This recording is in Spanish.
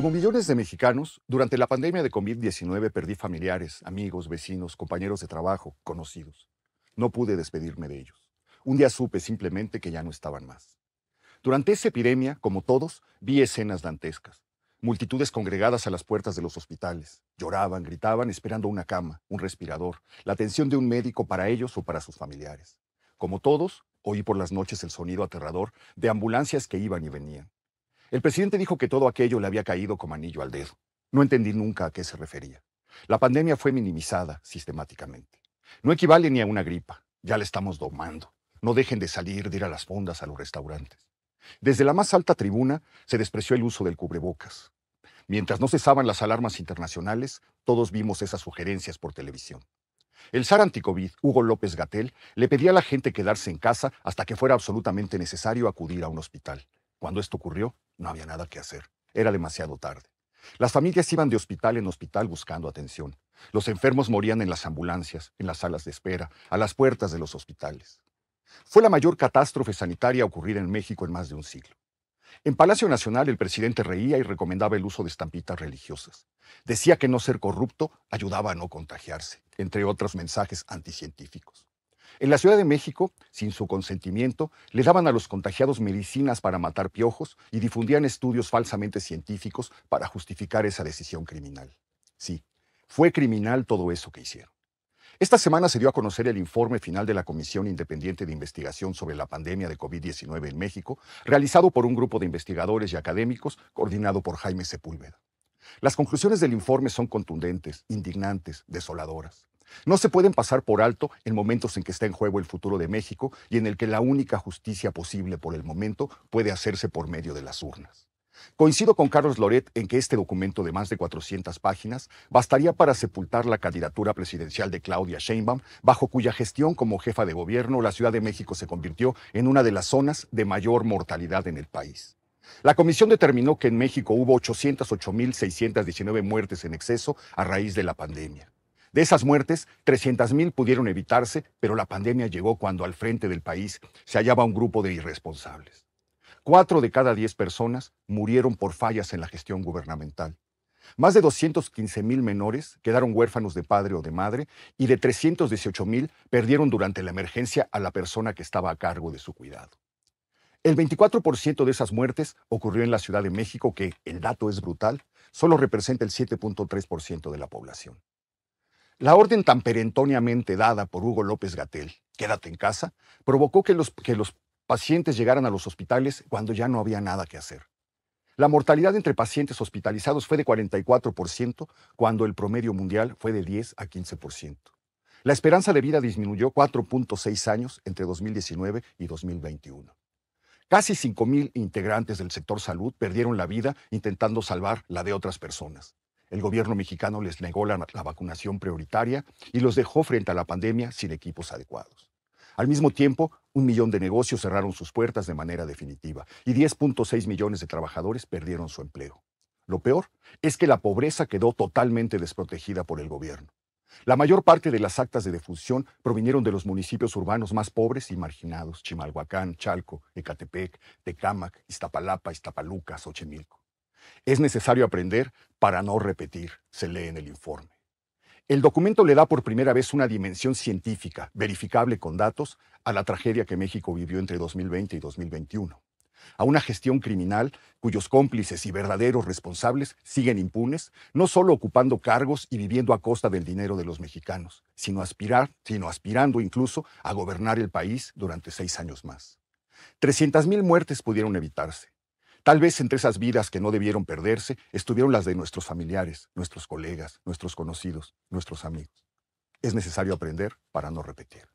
Como millones de mexicanos, durante la pandemia de COVID-19 perdí familiares, amigos, vecinos, compañeros de trabajo, conocidos. No pude despedirme de ellos. Un día supe simplemente que ya no estaban más. Durante esa epidemia, como todos, vi escenas dantescas. Multitudes congregadas a las puertas de los hospitales. Lloraban, gritaban, esperando una cama, un respirador, la atención de un médico para ellos o para sus familiares. Como todos, oí por las noches el sonido aterrador de ambulancias que iban y venían. El presidente dijo que todo aquello le había caído como anillo al dedo. No entendí nunca a qué se refería. La pandemia fue minimizada sistemáticamente. No equivale ni a una gripa. Ya la estamos domando. No dejen de salir, de ir a las fondas, a los restaurantes. Desde la más alta tribuna se despreció el uso del cubrebocas. Mientras no cesaban las alarmas internacionales, todos vimos esas sugerencias por televisión. El zar anticovid, Hugo López Gatel, le pedía a la gente quedarse en casa hasta que fuera absolutamente necesario acudir a un hospital. Cuando esto ocurrió, no había nada que hacer. Era demasiado tarde. Las familias iban de hospital en hospital buscando atención. Los enfermos morían en las ambulancias, en las salas de espera, a las puertas de los hospitales. Fue la mayor catástrofe sanitaria ocurrida en México en más de un siglo. En Palacio Nacional el presidente reía y recomendaba el uso de estampitas religiosas. Decía que no ser corrupto ayudaba a no contagiarse, entre otros mensajes anticientíficos. En la Ciudad de México, sin su consentimiento, le daban a los contagiados medicinas para matar piojos y difundían estudios falsamente científicos para justificar esa decisión criminal. Sí, fue criminal todo eso que hicieron. Esta semana se dio a conocer el informe final de la Comisión Independiente de Investigación sobre la pandemia de COVID-19 en México, realizado por un grupo de investigadores y académicos coordinado por Jaime Sepúlveda. Las conclusiones del informe son contundentes, indignantes, desoladoras. No se pueden pasar por alto en momentos en que está en juego el futuro de México y en el que la única justicia posible por el momento puede hacerse por medio de las urnas. Coincido con Carlos Loret en que este documento de más de 400 páginas bastaría para sepultar la candidatura presidencial de Claudia Sheinbaum, bajo cuya gestión como jefa de gobierno la Ciudad de México se convirtió en una de las zonas de mayor mortalidad en el país. La comisión determinó que en México hubo 808.619 muertes en exceso a raíz de la pandemia. De esas muertes, 300.000 pudieron evitarse, pero la pandemia llegó cuando al frente del país se hallaba un grupo de irresponsables. Cuatro de cada diez personas murieron por fallas en la gestión gubernamental. Más de 215.000 menores quedaron huérfanos de padre o de madre y de 318.000 perdieron durante la emergencia a la persona que estaba a cargo de su cuidado. El 24% de esas muertes ocurrió en la Ciudad de México, que, el dato es brutal, solo representa el 7.3% de la población. La orden tan perentoriamente dada por Hugo López Gatel, quédate en casa, provocó que los, que los pacientes llegaran a los hospitales cuando ya no había nada que hacer. La mortalidad entre pacientes hospitalizados fue de 44%, cuando el promedio mundial fue de 10 a 15%. La esperanza de vida disminuyó 4.6 años entre 2019 y 2021. Casi 5.000 integrantes del sector salud perdieron la vida intentando salvar la de otras personas. El gobierno mexicano les negó la, vacunación prioritaria y los dejó frente a la pandemia sin equipos adecuados. Al mismo tiempo, un millón de negocios cerraron sus puertas de manera definitiva y 10.6 millones de trabajadores perdieron su empleo. Lo peor es que la pobreza quedó totalmente desprotegida por el gobierno. La mayor parte de las actas de defunción provinieron de los municipios urbanos más pobres y marginados, Chimalhuacán, Chalco, Ecatepec, Tecámac, Iztapalapa, Iztapaluca, Xochimilco. Es necesario aprender para no repetir, se lee en el informe. El documento le da por primera vez una dimensión científica, verificable con datos, a la tragedia que México vivió entre 2020 y 2021 a una gestión criminal cuyos cómplices y verdaderos responsables siguen impunes, no solo ocupando cargos y viviendo a costa del dinero de los mexicanos, sino, aspirar, sino aspirando incluso a gobernar el país durante seis años más. 300.000 muertes pudieron evitarse. Tal vez entre esas vidas que no debieron perderse estuvieron las de nuestros familiares, nuestros colegas, nuestros conocidos, nuestros amigos. Es necesario aprender para no repetir.